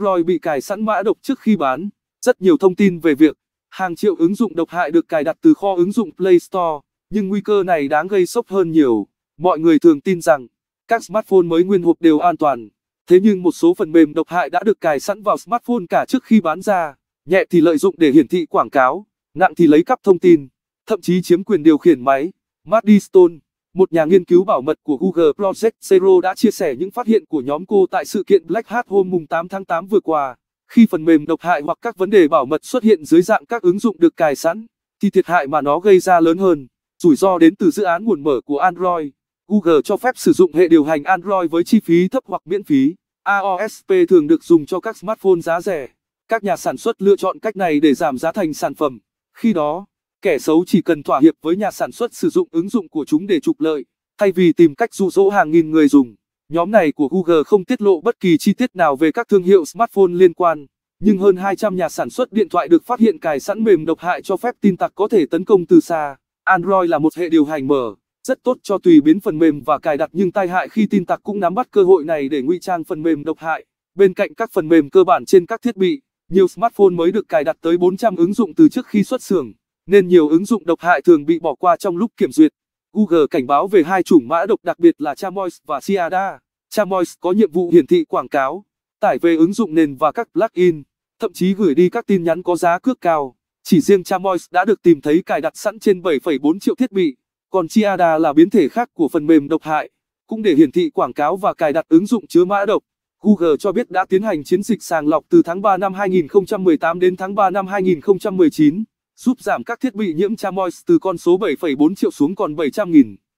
Roy bị cài sẵn mã độc trước khi bán. Rất nhiều thông tin về việc hàng triệu ứng dụng độc hại được cài đặt từ kho ứng dụng Play Store, nhưng nguy cơ này đáng gây sốc hơn nhiều. Mọi người thường tin rằng các smartphone mới nguyên hộp đều an toàn, thế nhưng một số phần mềm độc hại đã được cài sẵn vào smartphone cả trước khi bán ra, nhẹ thì lợi dụng để hiển thị quảng cáo, nặng thì lấy cắp thông tin, thậm chí chiếm quyền điều khiển máy. Matt Stone một nhà nghiên cứu bảo mật của Google Project Zero đã chia sẻ những phát hiện của nhóm cô tại sự kiện Black Hat hôm 8 tháng 8 vừa qua. Khi phần mềm độc hại hoặc các vấn đề bảo mật xuất hiện dưới dạng các ứng dụng được cài sẵn, thì thiệt hại mà nó gây ra lớn hơn. Rủi ro đến từ dự án nguồn mở của Android. Google cho phép sử dụng hệ điều hành Android với chi phí thấp hoặc miễn phí. AOSP thường được dùng cho các smartphone giá rẻ. Các nhà sản xuất lựa chọn cách này để giảm giá thành sản phẩm. Khi đó, Kẻ xấu chỉ cần thỏa hiệp với nhà sản xuất sử dụng ứng dụng của chúng để trục lợi, thay vì tìm cách dụ dỗ hàng nghìn người dùng. Nhóm này của Google không tiết lộ bất kỳ chi tiết nào về các thương hiệu smartphone liên quan, nhưng hơn 200 nhà sản xuất điện thoại được phát hiện cài sẵn mềm độc hại cho phép tin tặc có thể tấn công từ xa. Android là một hệ điều hành mở, rất tốt cho tùy biến phần mềm và cài đặt nhưng tai hại khi tin tặc cũng nắm bắt cơ hội này để ngụy trang phần mềm độc hại. Bên cạnh các phần mềm cơ bản trên các thiết bị, nhiều smartphone mới được cài đặt tới 400 ứng dụng từ trước khi xuất xưởng nên nhiều ứng dụng độc hại thường bị bỏ qua trong lúc kiểm duyệt. Google cảnh báo về hai chủng mã độc đặc biệt là Chamois và Ciada. Chamois có nhiệm vụ hiển thị quảng cáo, tải về ứng dụng nền và các plugin, thậm chí gửi đi các tin nhắn có giá cước cao. Chỉ riêng Chamois đã được tìm thấy cài đặt sẵn trên 7,4 triệu thiết bị, còn Ciada là biến thể khác của phần mềm độc hại, cũng để hiển thị quảng cáo và cài đặt ứng dụng chứa mã độc. Google cho biết đã tiến hành chiến dịch sàng lọc từ tháng 3 năm 2018 đến tháng 3 năm 2019 giúp giảm các thiết bị nhiễm chamois từ con số 7,4 triệu xuống còn 700.000.